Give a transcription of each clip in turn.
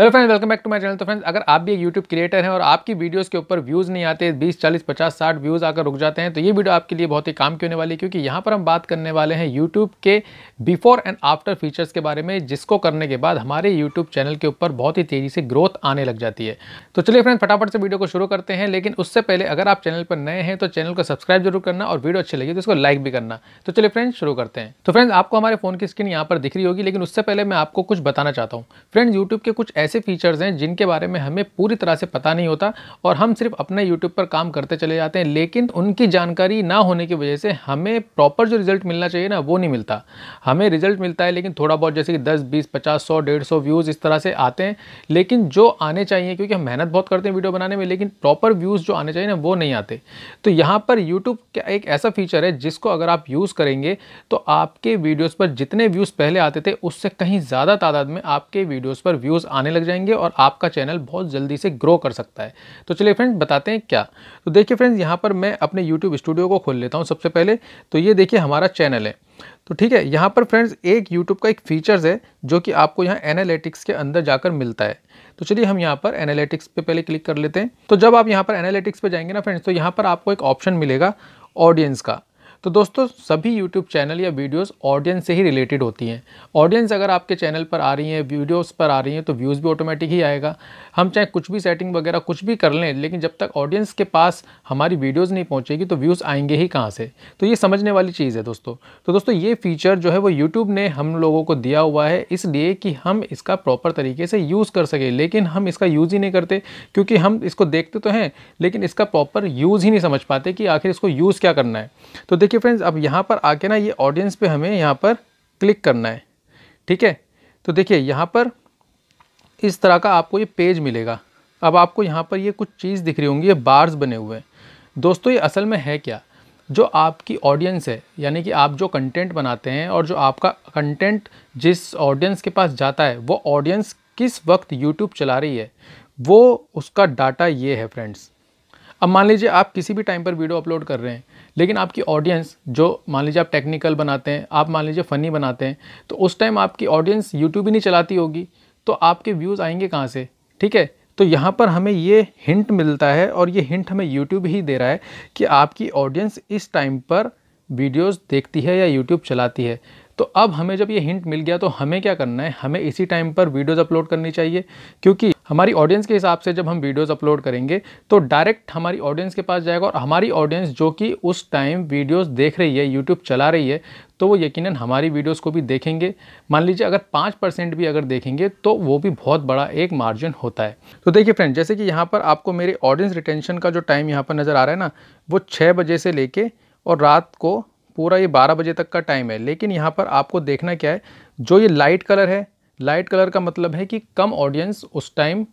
hello friends welcome back to my channel तो friends अगर आप भी एक यूट्यूब क्रिएटर हैं और आपकी वीडियोस के ऊपर व्यूज़ नहीं आते 20, 40, 50, 60 व्यूज़ आकर रुक जाते हैं तो ये वीडियो आपके लिए बहुत ही काम की होने वाली है क्योंकि यहाँ पर हम बात करने वाले हैं यूट्यूब के बिफोर एंड आफ्टर फीचर्स के बारे में जिसको करने के बाद हमारे यूट्यूब चैनल के ऊपर बहुत ही तेज़ी से ग्रोथ आने लग जाती है तो चलिए फ्रेंड्स फटाफट से वीडियो को शुरू करते हैं लेकिन उससे पहले अगर आप चैनल पर नए हैं तो चैनल को सब्सक्राइब जरूर करना और वीडियो अच्छी लगी तो इसको लाइक भी करना तो चलिए फ्रेंड्स शुरू करते हैं तो फ्रेंड्स आपको हमारे फोन की स्क्रीन यहाँ पर दिख रही होगी लेकिन उससे पहले मैं आपको कुछ बताना चाहता हूँ फ्रेंड्स यूट्यूब के कुछ ऐसे फीचर्स हैं जिनके बारे में हमें पूरी तरह से पता नहीं होता और हम सिर्फ अपने यूट्यूब पर काम करते चले जाते हैं लेकिन उनकी जानकारी ना होने की वजह से हमें प्रॉपर जो रिज़ल्ट मिलना चाहिए ना वो नहीं मिलता हमें रिज़ल्ट मिलता है लेकिन थोड़ा बहुत जैसे कि दस बीस पचास सौ डेढ़ सौ व्यूज़ इस तरह से आते हैं लेकिन जो आने चाहिए क्योंकि हम मेहनत बहुत करते हैं वीडियो बनाने में लेकिन प्रॉपर व्यूज़ जो आने चाहिए ना वो नहीं आते तो यहाँ पर यूट्यूब का एक ऐसा फीचर है जिसको अगर आप यूज़ करेंगे तो आपके वीडियोज़ पर जितने व्यूज़ पहले आते थे उससे कहीं ज़्यादा तादाद में आपके वीडियोज़ पर व्यूज़ आने लग जाएंगे और आपका चैनल बहुत जल्दी से ग्रो कर सकता है तो चलिए फ्रेंड्स बताते हैं क्या तो देखिए फ्रेंड्स यहाँ पर मैं अपने यूट्यूब स्टूडियो को खोल लेता हूँ सबसे पहले तो ये देखिए हमारा चैनल है तो ठीक है यहाँ पर फ्रेंड्स एक यूट्यूब का एक फीचर्स है जो कि आपको यहाँ एनालिटिक्स के अंदर जाकर मिलता है तो चलिए हम यहाँ पर एनालिटिक्स पे पहले क्लिक कर लेते हैं तो जब आप यहाँ पर एनालिटिक्स पे जाएंगे ना फ्रेंड्स तो यहाँ पर आपको एक ऑप्शन मिलेगा ऑडियंस का तो दोस्तों सभी यूट्यूब चैनल या वीडियोस ऑडियंस से ही रिलेटेड होती हैं ऑडियंस अगर आपके चैनल पर आ रही हैं वीडियोस पर आ रही हैं तो व्यूज़ भी ऑटोमेटिक ही आएगा हम चाहे कुछ भी सेटिंग वगैरह कुछ भी कर लें लेकिन जब तक ऑडियंस के पास हमारी वीडियोज़ नहीं पहुँचेगी तो व्यूज़ आएंगे ही कहाँ से तो ये समझने वाली चीज़ है दोस्तों तो दोस्तों ये फीचर जो है वो यूट्यूब ने हम लोगों को दिया हुआ है इसलिए कि हम इसका प्रॉपर तरीके से यूज़ कर सकें लेकिन हम इसका यूज़ ही नहीं करते क्योंकि हम इसको देखते तो हैं लेकिन इसका प्रॉपर यूज़ ही नहीं समझ पाते कि आखिर इसको यूज़ क्या करना है तो देखिए फ्रेंड्स अब यहाँ पर आके ना ये ऑडियंस पे हमें यहाँ पर क्लिक करना है ठीक है तो देखिए यहाँ पर इस तरह का आपको ये पेज मिलेगा अब आपको यहाँ पर ये कुछ चीज़ दिख रही होंगी ये बार्स बने हुए हैं दोस्तों ये असल में है क्या जो आपकी ऑडियंस है यानी कि आप जो कंटेंट बनाते हैं और जो आपका कंटेंट जिस ऑडियंस के पास जाता है वो ऑडियंस किस वक्त यूट्यूब चला रही है वो उसका डाटा ये है फ्रेंड्स अब मान लीजिए आप किसी भी टाइम पर वीडियो अपलोड कर रहे हैं लेकिन आपकी ऑडियंस जो मान लीजिए आप टेक्निकल बनाते हैं आप मान लीजिए फ़नी बनाते हैं तो उस टाइम आपकी ऑडियंस यूट्यूब ही नहीं चलाती होगी तो आपके व्यूज़ आएंगे कहाँ से ठीक है तो यहाँ पर हमें ये हिंट मिलता है और ये हिंट हमें यूट्यूब ही दे रहा है कि आपकी ऑडियंस इस टाइम पर वीडियोज़ देखती है या यूट्यूब चलाती है तो अब हमें जब ये हिंट मिल गया तो हमें क्या करना है हमें इसी टाइम पर वीडियोज़ अपलोड करनी चाहिए क्योंकि हमारी ऑडियंस के हिसाब से जब हम वीडियोस अपलोड करेंगे तो डायरेक्ट हमारी ऑडियंस के पास जाएगा और हमारी ऑडियंस जो कि उस टाइम वीडियोस देख रही है यूट्यूब चला रही है तो वो यकीनन हमारी वीडियोस को भी देखेंगे मान लीजिए अगर पाँच परसेंट भी अगर देखेंगे तो वो भी बहुत बड़ा एक मार्जिन होता है तो देखिए फ्रेंड जैसे कि यहाँ पर आपको मेरे ऑडियंस रिटेंशन का जो टाइम यहाँ पर नज़र आ रहा है ना वो छः बजे से ले और रात को पूरा ये 12 बजे तक का टाइम है लेकिन यहाँ पर आपको देखना क्या है जो ये लाइट कलर है लाइट कलर का मतलब है कि कम ऑडियंस उस टाइम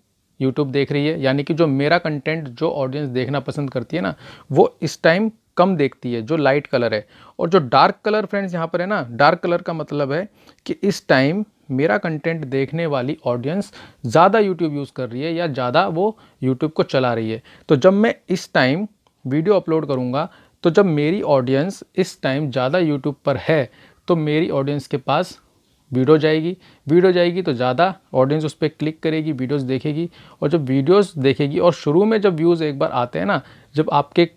यूट्यूब देख रही है यानी कि जो मेरा कंटेंट जो ऑडियंस देखना पसंद करती है ना वो इस टाइम कम देखती है जो लाइट कलर है और जो डार्क कलर फ्रेंड्स यहाँ पर है ना डार्क कलर का मतलब है कि इस टाइम मेरा कंटेंट देखने वाली ऑडियंस ज़्यादा यूट्यूब यूज़ कर रही है या ज़्यादा वो यूट्यूब को चला रही है तो जब मैं इस टाइम वीडियो अपलोड करूँगा तो जब मेरी ऑडियंस इस टाइम ज़्यादा यूट्यूब पर है तो मेरी ऑडियंस के पास वीडियो जाएगी वीडियो जाएगी तो ज़्यादा ऑडियंस उस पर क्लिक करेगी वीडियोस देखेगी और जब वीडियोस देखेगी और शुरू में जब व्यूज़ एक बार आते हैं ना जब आपके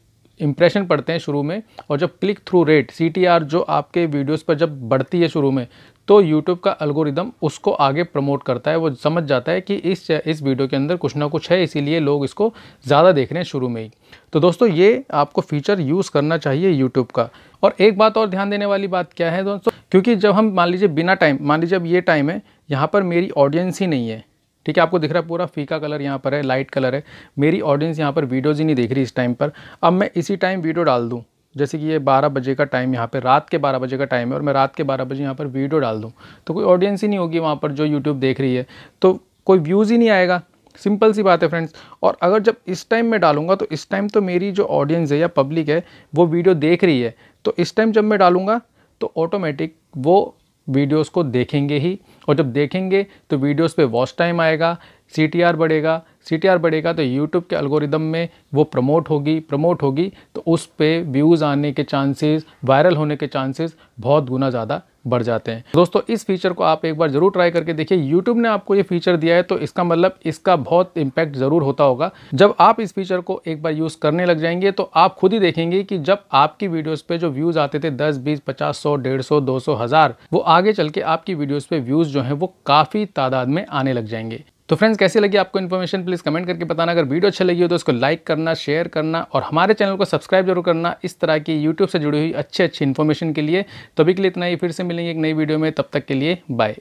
इम्प्रेशन पड़ते हैं शुरू में और जब क्लिक थ्रू रेट सी जो आपके वीडियोस पर जब बढ़ती है शुरू में तो YouTube का अलगोरिदम उसको आगे प्रमोट करता है वो समझ जाता है कि इस इस वीडियो के अंदर कुछ ना कुछ है इसीलिए लोग इसको ज़्यादा देख रहे हैं शुरू में ही तो दोस्तों ये आपको फीचर यूज़ करना चाहिए YouTube का और एक बात और ध्यान देने वाली बात क्या है दोस्तों क्योंकि जब हम मान लीजिए बिना टाइम मान लीजिए अब ये टाइम है यहाँ पर मेरी ऑडियंस ही नहीं है ठीक है आपको दिख रहा है पूरा फीका कलर यहाँ पर है लाइट कलर है मेरी ऑडियंस यहाँ पर वीडियोज़ ही नहीं देख रही इस टाइम पर अब मैं इसी टाइम वीडियो डाल दूँ जैसे कि ये 12 बजे का टाइम यहाँ पे रात के 12 बजे का टाइम है और मैं रात के 12 बजे यहाँ पर वीडियो डाल दूँ तो कोई ऑडियंस ही नहीं होगी वहाँ पर जो यूट्यूब देख रही है तो कोई व्यूज़ ही नहीं आएगा सिंपल सी बात है फ्रेंड्स और अगर जब इस टाइम मैं डालूंगा तो इस टाइम तो मेरी जो ऑडियंस है या पब्लिक है वो वीडियो देख रही है तो इस टाइम जब मैं डालूंगा तो ऑटोमेटिक वो वीडियोस को देखेंगे ही और जब देखेंगे तो वीडियोस पे वॉच टाइम आएगा सी बढ़ेगा सी बढ़ेगा तो यूट्यूब के अलगोरिदम में वो प्रमोट होगी प्रमोट होगी तो उस पर व्यूज़ आने के चांसेस वायरल होने के चांसेस बहुत गुना ज़्यादा बढ़ जाते हैं दोस्तों इस फीचर को आप एक बार ज़रूर ट्राई करके देखिए यूट्यूब ने आपको ये फीचर दिया है तो इसका मतलब इसका बहुत इम्पैक्ट ज़रूर होता होगा जब आप इस फीचर को एक बार यूज़ करने लग जाएंगे तो आप खुद ही देखेंगे कि जब आपकी वीडियोस पे जो व्यूज़ आते थे 10, 20, 50, 100, 150, 200, हज़ार वो आगे चल के आपकी वीडियोज़ पे व्यूज़ जो हैं वो काफ़ी तादाद में आने लग जाएंगे तो फ्रेंड्स कैसी लगी आपको इन्फॉर्मेशन प्लीज़ कमेंट करके बताना अगर वीडियो अच्छी लगी हो तो इसको लाइक करना शेयर करना और हमारे चैनल को सब्सक्राइब जरूर करना इस तरह की यूट्यूब से जुड़ी हुई अच्छी अच्छी इन्फॉर्मेशन के लिए तो के लिए इतना ही फिर से मिलेंगे एक नई वीडियो में तब तक के लिए बाय